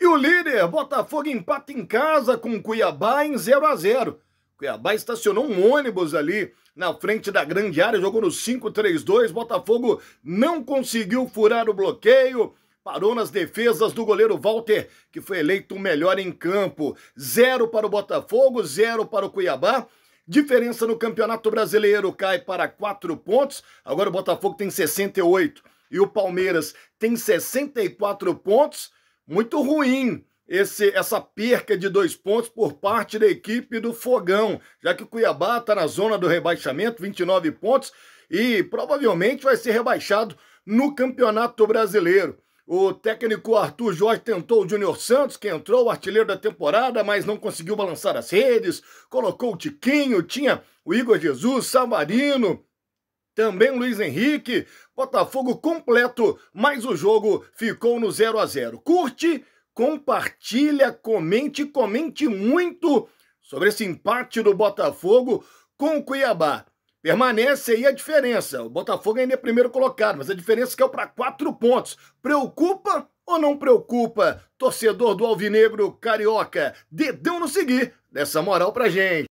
E o líder, Botafogo, empata em casa com Cuiabá em 0 a 0 Cuiabá estacionou um ônibus ali na frente da grande área, jogou no 5-3-2. Botafogo não conseguiu furar o bloqueio. Parou nas defesas do goleiro Walter, que foi eleito o melhor em campo. Zero para o Botafogo, zero para o Cuiabá. Diferença no Campeonato Brasileiro cai para quatro pontos. Agora o Botafogo tem 68 e o Palmeiras tem 64 pontos muito ruim esse, essa perca de dois pontos por parte da equipe do Fogão, já que o Cuiabá está na zona do rebaixamento, 29 pontos, e provavelmente vai ser rebaixado no Campeonato Brasileiro. O técnico Arthur Jorge tentou o Júnior Santos, que entrou o artilheiro da temporada, mas não conseguiu balançar as redes, colocou o Tiquinho, tinha o Igor Jesus, Samarino, também o Luiz Henrique, Botafogo completo, mas o jogo ficou no 0 a 0. Curte, compartilha, comente, comente muito sobre esse empate do Botafogo com o Cuiabá. Permanece aí a diferença. O Botafogo ainda é primeiro colocado, mas a diferença caiu é é para quatro pontos. Preocupa ou não preocupa, torcedor do Alvinegro Carioca? Dedão no seguir dessa moral pra gente.